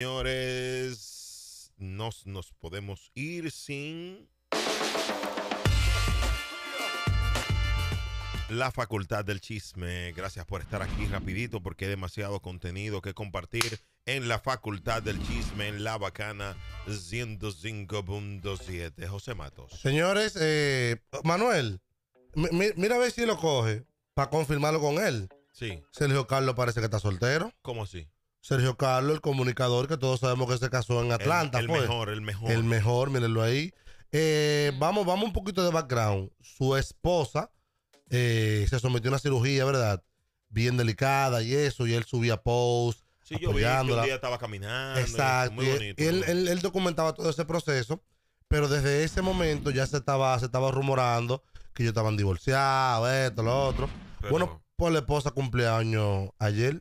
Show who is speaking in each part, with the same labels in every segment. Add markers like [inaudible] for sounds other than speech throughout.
Speaker 1: Señores, no nos podemos ir sin la facultad del chisme. Gracias por estar aquí rapidito porque hay demasiado contenido que compartir en la facultad del chisme en La Bacana 105.7. José Matos.
Speaker 2: Señores, eh, Manuel, mira a ver si lo coge para confirmarlo con él. Sí. Sergio Carlos parece que está soltero. ¿Cómo así? Sergio Carlos, el comunicador que todos sabemos que se casó en Atlanta. El, pues. mejor, el mejor. El mejor, mírenlo ahí. Eh, vamos, vamos un poquito de background. Su esposa eh, se sometió a una cirugía, ¿verdad? Bien delicada y eso, y él subía posts. Sí, yo vi que un día estaba
Speaker 1: caminando. Exacto. Muy bonito, él,
Speaker 2: él, él, documentaba todo ese proceso, pero desde ese momento ya se estaba, se estaba rumorando que ellos estaban divorciados, esto, lo otro. Bueno, pues la esposa cumpleaños ayer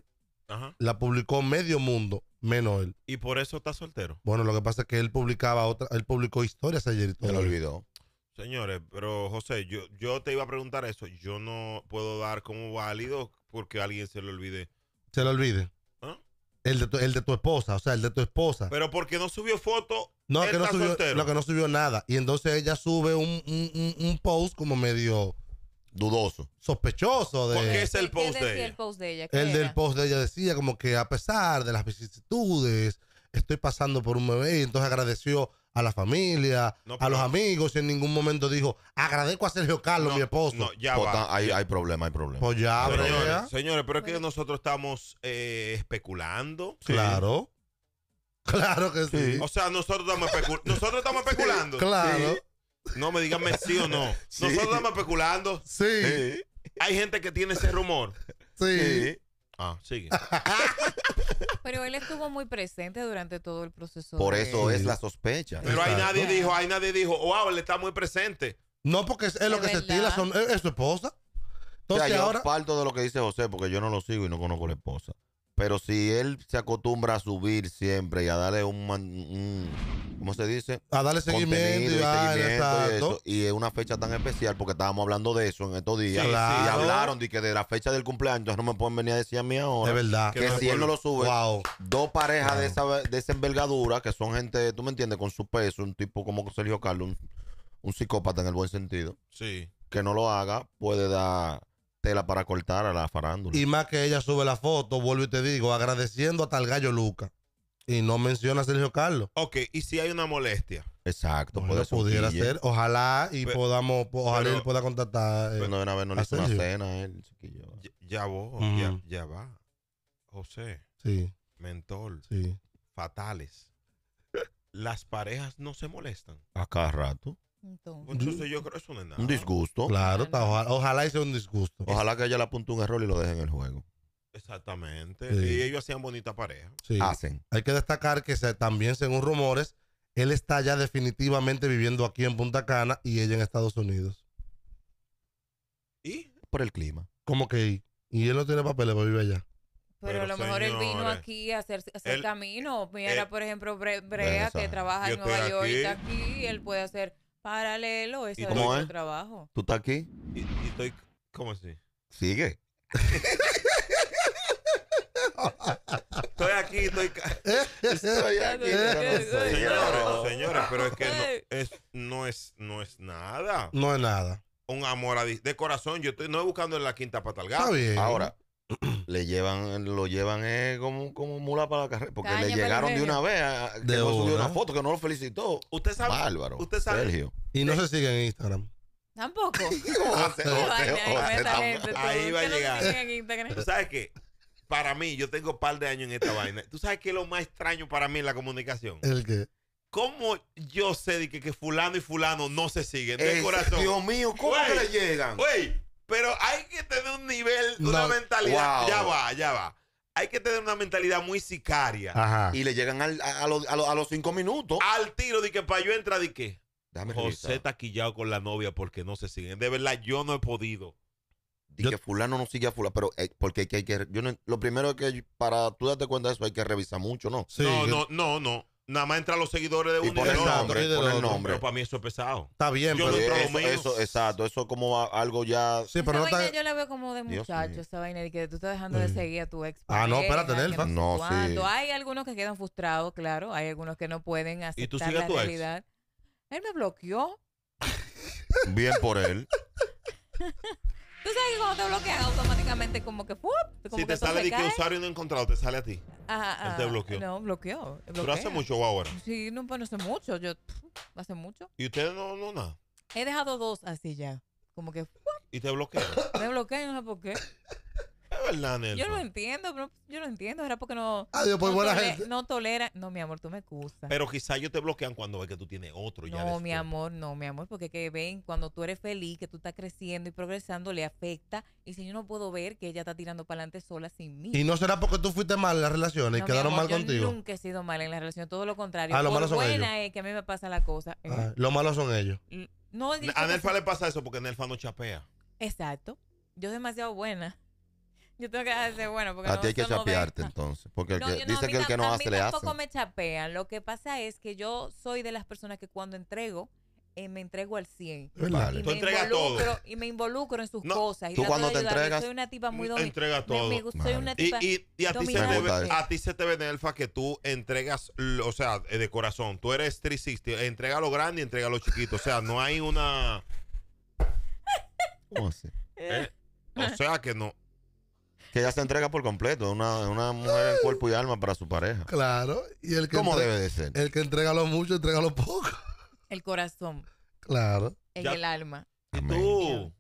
Speaker 2: la publicó medio mundo, menos él. ¿Y
Speaker 1: por eso está soltero?
Speaker 2: Bueno, lo que pasa es que él publicaba otra, él publicó historias ayer y todo. Se lo olvidó.
Speaker 1: Señores, pero José, yo, yo te iba a preguntar eso. Yo no puedo dar como válido porque alguien se lo olvide. Se lo olvide. ¿Ah?
Speaker 2: El, de tu, el de tu esposa, o sea, el de tu esposa. Pero
Speaker 1: porque no subió foto. No,
Speaker 2: que no, subió, que no subió nada. Y entonces ella sube un, un post como medio dudoso. Sospechoso de... qué es el post, de ella? el del post de ella decía como que a pesar de las vicisitudes, estoy pasando por un bebé, y entonces agradeció a la familia, a los amigos, y en ningún momento dijo, agradezco a Sergio Carlos, mi esposo. No, ya pues, va.
Speaker 3: Hay, problema, hay problema.
Speaker 2: Pues ya, pero,
Speaker 1: señores, pero es que nosotros estamos
Speaker 3: eh,
Speaker 2: especulando.
Speaker 3: Claro.
Speaker 2: Claro que sí.
Speaker 1: O sea, nosotros estamos, nosotros estamos especulando. claro. No me digan sí o no. [laughs] Nosotros estamos especulando. Sí. Hay gente que tiene ese rumor. Sí. Ah, sigue.
Speaker 4: [laughs] Pero él estuvo muy presente durante todo el proceso. Por eso es la
Speaker 1: sospecha. Pero hay ahí nadie dijo, hay nadie dijo, wow, él está muy
Speaker 2: presente. No, porque es, lo que se estila son, es, su esposa.
Speaker 3: Entonces yo parto de lo que dice José, porque yo no lo sigo y no conozco la esposa. Pero si él se acostumbra a subir siempre y a darle un, ¿cómo se dice? A darle seguimiento, y, y, y, es una fecha tan especial porque estábamos hablando de eso en estos días. Y hablaron de que de la fecha del cumpleaños no me pueden venir a decir a mí ahora. De verdad. Que, si él no lo sube, dos parejas de, esa, envergadura que son gente, tú me entiendes, con su peso, un tipo como Sergio Carlos, un, un psicópata en el buen sentido. Sí. Que no lo haga puede dar tela para cortar a la farándula. Y
Speaker 2: más que ella sube la foto, vuelvo y te digo, agradeciendo hasta el gallo Luca. Y no menciona a Sergio Carlos.
Speaker 1: Ok, y si hay una molestia. Exacto,
Speaker 2: puede pudiera ser. Ojalá y
Speaker 1: podamos, ojalá él pueda contactar. no
Speaker 3: Ya, vos, ya,
Speaker 1: ya, va. José. Sí. Mentor. Sí. Fatales. Las parejas no se molestan.
Speaker 3: A cada rato.
Speaker 4: Entonces,
Speaker 1: yo creo eso no es nada. Un
Speaker 3: disgusto. Claro, ojalá, hice un disgusto. Ojalá que ella le apunte un error y lo deje en el juego.
Speaker 1: Exactamente. Y ellos hacían bonita pareja.
Speaker 3: Sí. Hacen. Hay que destacar
Speaker 2: que también, según rumores, él está ya definitivamente viviendo aquí en Punta Cana y ella en Estados Unidos. ¿Y? Por el clima. ¿Cómo que? Y él no tiene papeles para vivir allá. Pero, a lo mejor él vino
Speaker 4: aquí a hacer, camino. Mira, por ejemplo, Brea, que trabaja en Nueva York, está aquí, él puede hacer Paralelo, ese cómo es? trabajo.
Speaker 3: ¿Tú estás aquí? Y,
Speaker 1: estoy... ¿Cómo así?
Speaker 3: Sigue.
Speaker 2: estoy aquí, estoy, aquí. señores, señores, pero es que
Speaker 1: no es, no es, no es nada. No es nada. Un amor de corazón. Yo estoy no buscando en la quinta patalgada. Ahora,
Speaker 3: le llevan, lo llevan eh, como, como mula para la carrera. Porque le llegaron de una vez ah, ah, de una foto, que no lo felicitó. Usted sabe. Y no se siguen
Speaker 2: en Instagram.
Speaker 4: Tampoco. ahí va a llegar. ¿Tú
Speaker 1: sabes qué? Para mí, yo tengo un par de años en esta vaina. ¿Tú sabes que es lo más extraño para mí es la comunicación? ¿El qué? ¿Cómo yo sé de que, que fulano y fulano no se siguen? De corazón. Dios mío, ¿cómo le llegan? Güey, pero hay que una mentalidad. Ya va, ya va. Hay que tener una mentalidad muy sicaria. Y le llegan a,
Speaker 3: los, a, los, cinco minutos. Al
Speaker 1: tiro de que para yo entra de que José taquillado
Speaker 3: con la novia porque no se siguen. De verdad, yo no he podido. Y que fulano no sigue a fulano, pero eh, porque hay que, lo primero es que para tú darte cuenta de eso hay que revisar mucho, ¿no? Sí. No, no,
Speaker 1: no, no. Nada más entran los seguidores de un y, nombre, otro. el nombre. Pero para mí eso es pesado. Está bien, yo pero no eh, eso,
Speaker 3: exacto, eso es como algo ya. Sí, pero no está...
Speaker 4: Yo le veo como de muchacho, esa vaina y que tú estás dejando de mm. seguir a tu ex. Ah, no, espérate, Nelfa. No, sí. Hay algunos que quedan frustrados, claro. Hay algunos que no pueden aceptar ¿Y tú sigues la tu realidad. Ex? Él me bloqueó.
Speaker 3: bien por él. [laughs]
Speaker 4: Tú sabes que te bloquean automáticamente como que Como si te sale de que usuario
Speaker 1: no encontrado, te sale a ti.
Speaker 4: Ajá, Él te bloqueó. No, bloqueó. Pero hace mucho ahora. Sí, no, pero no hace mucho. Yo, hace mucho.
Speaker 1: ¿Y usted no, no, nada?
Speaker 4: He dejado dos así ya. Como que... ¿Y te bloquean? Me bloquean, no sé por qué. Yo lo entiendo, yo lo entiendo. Era porque ah, pues no. tolera, No mi amor, tú me excusas. Pero
Speaker 1: quizás ellos te bloquean cuando ve que tú tienes otro. no,
Speaker 4: mi amor, no, mi amor, porque que ven cuando tú eres feliz, que tú estás creciendo y progresando, le afecta. Y si yo no puedo ver que ella está tirando para adelante sola sin mí. ¿Y no será
Speaker 2: porque tú fuiste mal en las relaciones y quedaron mal contigo? Yo
Speaker 4: nunca he sido mal en las relaciones, todo lo contrario. Ah, buena es que a mí me pasa la cosa. Eh. Ah, lo malo son ellos. a
Speaker 1: Nelfa le pasa eso porque Nelfa no chapea.
Speaker 4: Exacto. Yo demasiado buena. Yo tengo que decir, bueno porque A ti hay que chapearte
Speaker 3: entonces. Porque dice que, el que no hace le hace. tampoco
Speaker 4: me chapean. Lo que pasa es que yo soy de las personas que cuando entrego, eh, me entrego al 100. Vale. Y, Tú entregas involucro, todo. y me involucro en sus cosas. Y Tú cuando te entregas. Yo soy una tipa muy mm, dominante. Entrega todo. Me, soy una tipa y, y, a, ti se te
Speaker 1: a ti se te que tú entregas, o sea, eh, de corazón. Tú eres 360. Entrega lo grande y entrega lo chiquito. O sea, no hay una.
Speaker 3: [laughs] ¿Cómo así? Eh.
Speaker 1: o sea que no.
Speaker 3: Que ella se entrega por completo, una, una mujer en cuerpo y alma para su pareja.
Speaker 2: Claro. Y
Speaker 1: el que
Speaker 3: ¿Cómo debe de ser?
Speaker 2: El que entrega lo mucho, entrega lo
Speaker 4: poco. El corazón. Claro. En el alma. Y tú.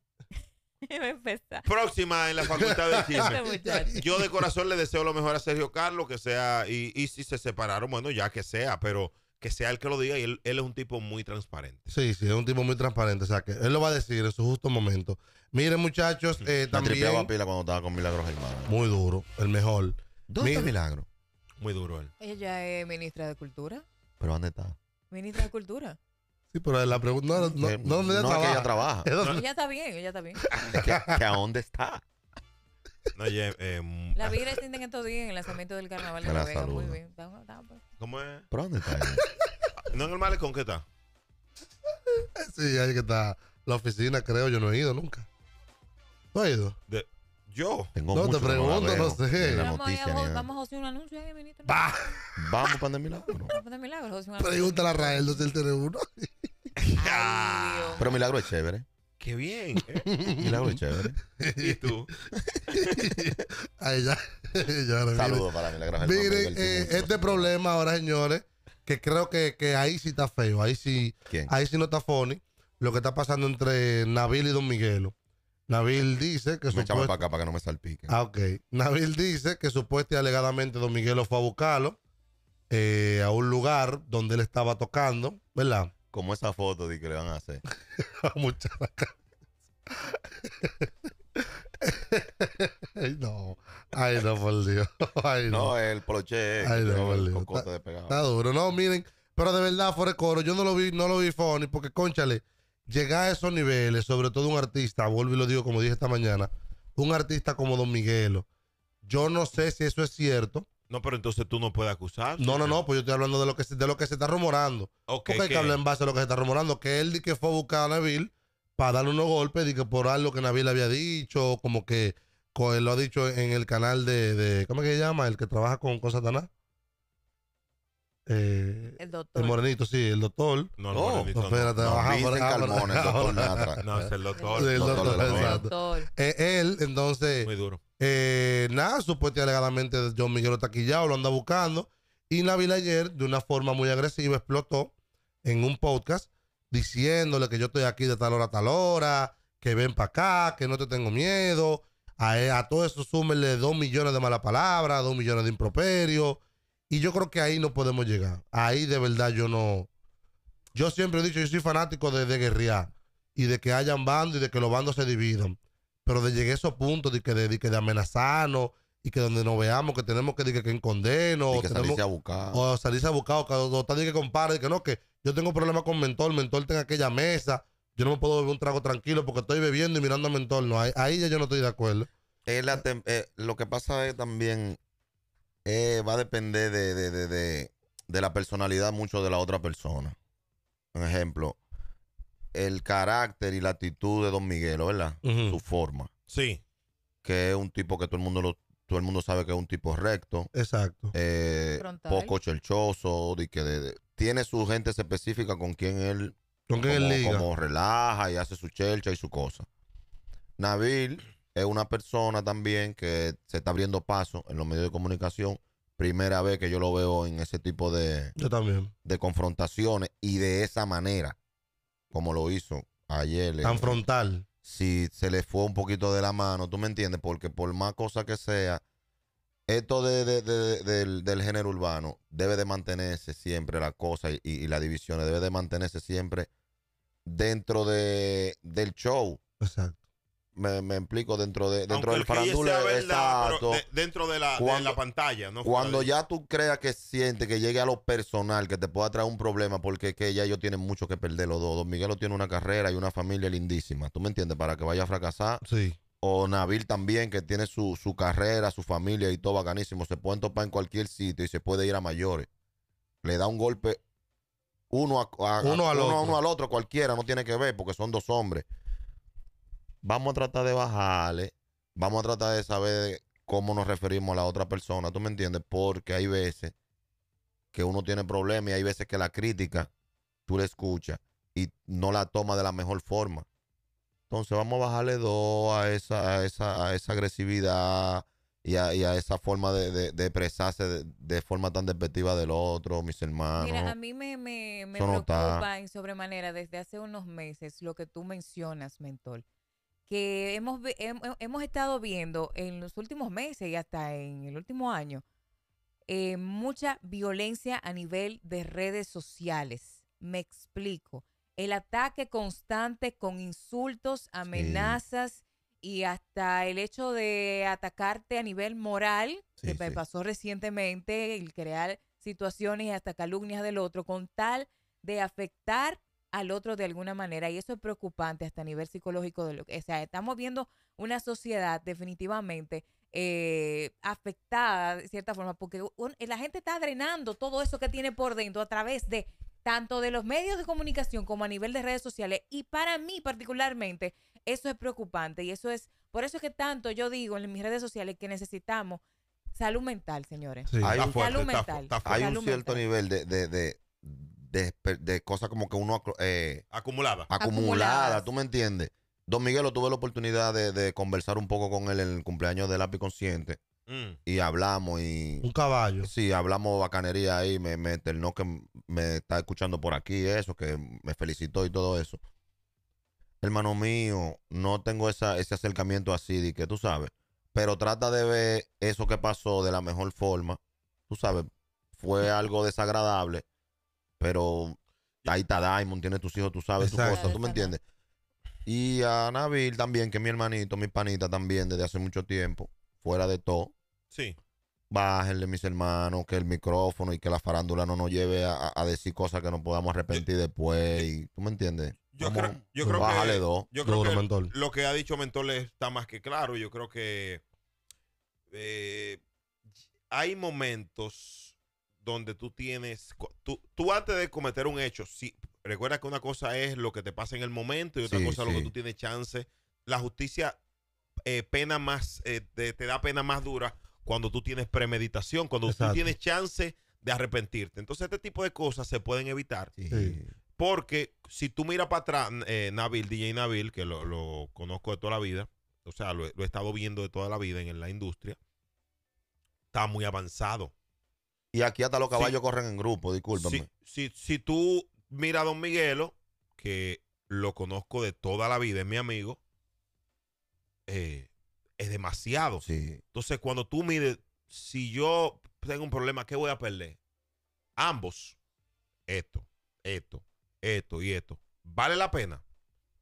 Speaker 4: [laughs] Próxima en la Facultad de Cine. Yo de
Speaker 1: corazón le deseo lo mejor a Sergio Carlos, que sea, y, y si se separaron, bueno, ya que sea, pero que sea el que lo diga y él, él, es un tipo muy transparente.
Speaker 2: Sí, sí, es un tipo muy transparente. O sea, que él lo va a decir en su justo momento. Miren, muchachos, eh, también... Tripeaba
Speaker 3: pila cuando estaba con Milagros Hermano.
Speaker 2: Muy duro, el mejor. ¿Dónde está Milagro?
Speaker 3: Muy duro él.
Speaker 4: Ella es ministra de Cultura. ¿Pero dónde está? Ministra de Cultura.
Speaker 2: Sí, pero la pregunta no, ¿dónde
Speaker 3: está que ella trabaja. Ella
Speaker 4: está bien, ella está bien. que a
Speaker 2: dónde está?
Speaker 1: No, eh, la vida
Speaker 4: extiende en estos días en el lanzamiento del carnaval de la Vega. Muy bien. Pues.
Speaker 1: ¿Cómo es? ¿Pero dónde está ¿No en el malecón qué está?
Speaker 2: Sí, ahí que está. La oficina, creo, yo no he ido nunca. ¿No he ido?
Speaker 1: De, yo. Tengo no te pregunto, no, sé.
Speaker 2: vamos, a,
Speaker 4: vamos a hacer un anuncio ahí, ministro.
Speaker 2: Vamos para el
Speaker 4: milagro. para el milagro. Pregúntale
Speaker 2: a Rael si del tiene uno. Pero
Speaker 3: milagro es chévere.
Speaker 2: Qué bien. ¿eh? [laughs] Y tú?
Speaker 3: [laughs] ya. [laughs] Saludos para Miren, eh, este
Speaker 2: problema ahora, señores, que creo que, ahí sí está feo. Ahí sí, ahí sí no está funny. Lo que está pasando entre Nabil y Don Miguelo. Nabil dice que Me para acá para que no me salpique. Ah, ok. Nabil dice que supuestamente alegadamente Don Miguelo fue a buscarlo eh, a un lugar donde él estaba tocando, ¿verdad? como esa foto de que le van a hacer. [laughs] ay no, ay no, por Dios. no. el proche ay, no, por Dios. Está, duro. No, miren, pero de verdad, fuera coro, yo no lo vi, no lo vi funny, porque conchale, llegar a esos niveles, sobre todo un artista, vuelvo y lo digo como dije esta mañana, un artista como Don Miguelo, yo no sé si eso es cierto, no, pero entonces tú no puedes acusar. No, no, no, pues yo estoy hablando de lo que se, de lo que se está rumorando. Okay, Porque hay que hablar en base a lo que se está rumorando. Que él que fue a buscar a Nabil para darle unos golpes, y que por algo que Nabil había dicho, como que él lo ha dicho en el canal de, ¿cómo es que se llama? El que trabaja con, con Satanás. Eh, el doctor. morenito, sí, el doctor. No, el No, espérate, el doctor es el doctor. Eh, él, entonces. Eh, nada, supuestamente alegadamente John Miguel lo taquillado, lo anda buscando. Y la ayer, de una forma muy agresiva, explotó en un podcast diciéndole que yo estoy aquí de tal hora a tal hora, que ven para acá, que no te tengo miedo. A, a todo eso súmenle dos millones de malas palabras, dos millones de improperios y yo creo que ahí no podemos llegar. Ahí de verdad yo no. Yo siempre he dicho, yo soy fanático de, de guerrear y de que hayan bandos y de que los bandos se dividan. Pero de llegar a esos puntos de que de, que de amenazarnos y que donde nos veamos que tenemos que, que, que Y que salirse a buscar. O salirse a buscar, o que o, que compare, que no, que yo tengo problemas con mentor, mentor tenga aquella mesa, yo no me puedo beber un trago tranquilo porque estoy bebiendo y mirando a mentor. No, ahí, ya yo no estoy de acuerdo. Eh,
Speaker 3: lo que pasa es también eh, va a depender de, la personalidad mucho de la otra persona. Por ejemplo, el carácter y la actitud de Don Miguel, ¿verdad? Su forma. Sí. Que es un tipo que todo el mundo lo, todo el mundo sabe que es un tipo recto. Exacto. Eh, poco chelchoso, que tiene su gente específica con quien él, ¿Con él como relaja y hace su chelcha y su cosa. Nabil es una persona también que se está abriendo paso en los medios de comunicación. Primera vez que yo lo veo en ese tipo de, de confrontaciones y de esa manera, como lo hizo ayer. Eh, Tan frontal. Si se le fue un poquito de la mano, ¿tú me entiendes? Porque por más cosa que sea, esto de, del, género urbano debe de mantenerse siempre la cosa y, y las divisiones, debe de mantenerse siempre dentro de, del show. Exacto. Me, me explico, dentro de dentro del farándula
Speaker 1: dentro de la, la pantalla. No cuando ya
Speaker 3: tú creas que siente que llegue a lo personal, que te pueda traer un problema, porque que ya ellos tienen mucho que perder los dos. Don Miguelo tiene una carrera y una familia lindísima. ¿Tú me entiendes? Para que vaya a fracasar. Sí. O Nabil también, que tiene su, carrera, su familia y todo bacanísimo. Se pueden topar en cualquier sitio y se puede ir a mayores. Le da un golpe uno, a, al, otro. uno otro, cualquiera, no tiene que ver, porque son dos hombres vamos a tratar de bajarle, vamos a tratar de saber cómo nos referimos a la otra persona, ¿tú me entiendes? Porque hay veces que uno tiene problemas y hay veces que la crítica tú la escuchas y no la tomas de la mejor forma. Entonces vamos a bajarle dos a esa, a esa, a esa agresividad y a, esa forma de, de, de expresarse de, forma tan despectiva del otro, mis hermanos. Mira, a mí
Speaker 4: me, me, me preocupa en sobremanera desde hace unos meses lo que tú mencionas, Mentor que hemos, hemos estado viendo en los últimos meses y hasta en el último año, eh, mucha violencia a nivel de redes sociales. Me explico. El ataque constante con insultos, amenazas y hasta el hecho de atacarte a nivel moral, que me pasó recientemente, el crear situaciones y hasta calumnias del otro, con tal de afectar al otro de alguna manera y eso es preocupante hasta a nivel psicológico de lo que, o sea, estamos viendo una sociedad definitivamente eh, afectada de cierta forma porque la gente está drenando todo eso que tiene por dentro a través de tanto de los medios de comunicación como a nivel de redes sociales y para mí particularmente eso es preocupante y eso es por eso es que tanto yo digo en mis redes sociales que necesitamos salud mental, señores. hay, salud mental, hay un cierto
Speaker 3: nivel de de, cosas como que uno eh, acumulaba. acumulada. ¿Tú me entiendes? Don Miguelo, tuve la oportunidad de, conversar un poco con él en el cumpleaños del API consciente. Mm. Y hablamos y... Un caballo. Sí, hablamos bacanería ahí. Me, el no que me está escuchando por aquí, eso, que me felicitó y todo eso. Hermano mío, no tengo esa, ese acercamiento así de que tú sabes. Pero trata de ver eso que pasó de la mejor forma. Tú sabes, fue algo desagradable pero ahí está Diamond tiene tus hijos, tú sabes tu cosa, ¿tú me entiendes? Y a Nabil también, que es mi hermanito, mi panita también, desde hace mucho tiempo, fuera de todo. Sí. Bájenle, mis hermanos, que el micrófono y que la farándula no nos lleve a, decir cosas que no podamos arrepentir después. ¿Tú me entiendes? Yo creo, yo bájale Dos. Yo creo que
Speaker 1: lo que ha dicho Mentor está más que claro. Yo creo que. Eh, hay momentos donde tú tienes, tú, antes de cometer un hecho, si, recuerda que una cosa es lo que te pasa en el momento y otra cosa es lo que tú tienes chance. La justicia eh, pena más, eh, te, da pena más dura cuando tú tienes premeditación, cuando tú tienes chance de arrepentirte. Entonces este tipo de cosas se pueden evitar. Porque si tú miras para atrás, eh, Nabil, DJ Nabil, que lo, conozco de toda la vida, o sea, lo, lo he estado viendo de toda la vida en la industria, está muy avanzado y aquí hasta los caballos corren en grupo, discúlpame. Si, tú miras a Don Miguelo, que lo conozco de toda la vida, es mi amigo, eh, es demasiado. Entonces, cuando tú mires, si yo tengo un problema, ¿qué voy a perder? Ambos. Esto, esto, esto y esto. ¿Vale la pena?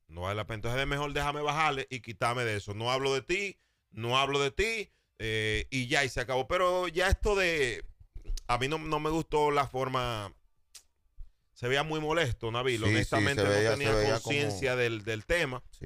Speaker 1: No vale la pena. Entonces, es mejor déjame bajarle y quitarme de eso. No hablo de ti, no hablo de ti eh, y ya, y se acabó. Pero ya esto de a mí no, me gustó la forma se veía muy molesto, Nabil. Honestamente no tenía conciencia del,
Speaker 2: tema.
Speaker 3: Sí.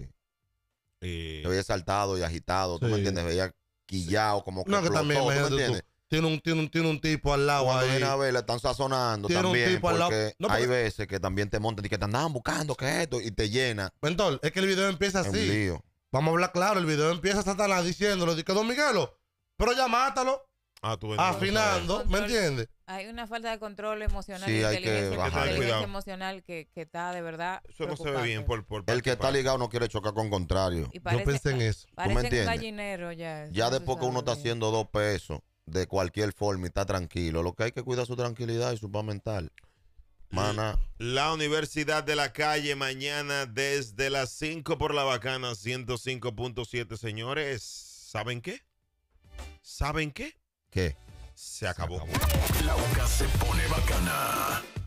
Speaker 3: Eh, se veía saltado y agitado, ¿tú me entiendes? Veía quillado, como que. No, que también, me entiendes?
Speaker 2: Tiene un, tiene, un, tipo al lado ahí. a ver, le están sazonando tiene Un tipo al lado. Hay
Speaker 3: veces que también te montan y que te andaban buscando, que esto, y te llena. Mentor, pues es que el video empieza así.
Speaker 2: Vamos a hablar claro, el video empieza Satanás diciéndolo, Dice, Don Miguelo, pero ya mátalo.
Speaker 1: Ah, afinando, ¿me entiendes?
Speaker 4: Hay una falta de control emocional sí, hay que emocional que, está de verdad. Eso no se ve bien
Speaker 1: por,
Speaker 3: El que está ligado no quiere chocar con contrario. no piensen en eso. ¿Tú me entiendes?
Speaker 4: ya. de ya después que uno está
Speaker 3: haciendo dos pesos de cualquier forma y está tranquilo, lo que hay que cuidar su tranquilidad y su paz mental. Mana.
Speaker 1: La Universidad de la Calle mañana desde las 5 por la bacana 105.7, señores. ¿Saben qué? ¿Saben qué? que se acabó. La boca se pone bacana.